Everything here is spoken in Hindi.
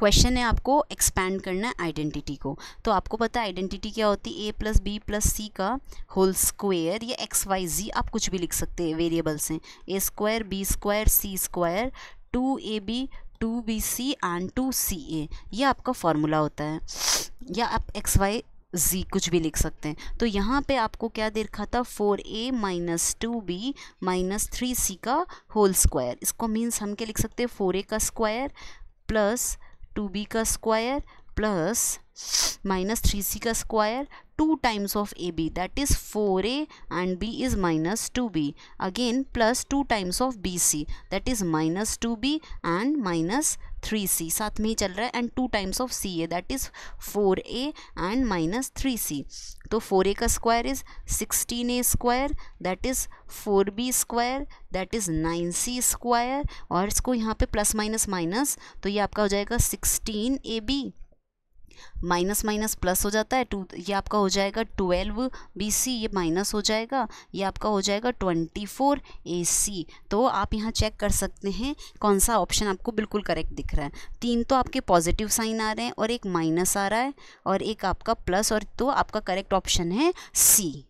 क्वेश्चन है आपको एक्सपैंड करना है आइडेंटिटी को तो आपको पता है आइडेंटिटी क्या होती है A plus B plus C का होल स्क्वेयर या एक्स वाई जी आप कुछ भी लिख सकते हैं वेरिएबल्स हैं A square B square C square two A B two B C and two C A ये आपका फॉर्मूला होता है या आप एक्स वाई जी कुछ भी लिख सकते हैं तो यहाँ पे आपको क्या देखा था four A minus two B minus three C का होल स्क्वायर इसको मीन्स हम क्या लिख सकते हैं फोर ए का square plus 2 Bika square plus minus three C का square two times of A B that is four A and B is minus two B again plus two times of B C that is minus two B and minus three C साथ में ही चल रहा है and two times of C A that is four A and minus three C तो फोर ए का square is sixteen A square that is four B square that is nine C square और इसको यहाँ पे प्लस माइनस माइनस तो ये आपका हो जाएगा sixteen A B minus minus plus हो जाता है टू ये आपका हो जाएगा ट्वेल्व बी सी ये माइनस हो जाएगा ये आपका हो जाएगा ट्वेंटी फोर ए सी तो आप यहाँ चेक कर सकते हैं कौन सा ऑप्शन आपको बिल्कुल करेक्ट दिख रहा है तीन तो आपके पॉजिटिव साइन आ रहे हैं और एक माइनस आ रहा है और एक आपका प्लस और तो आपका करेक्ट ऑप्शन है सी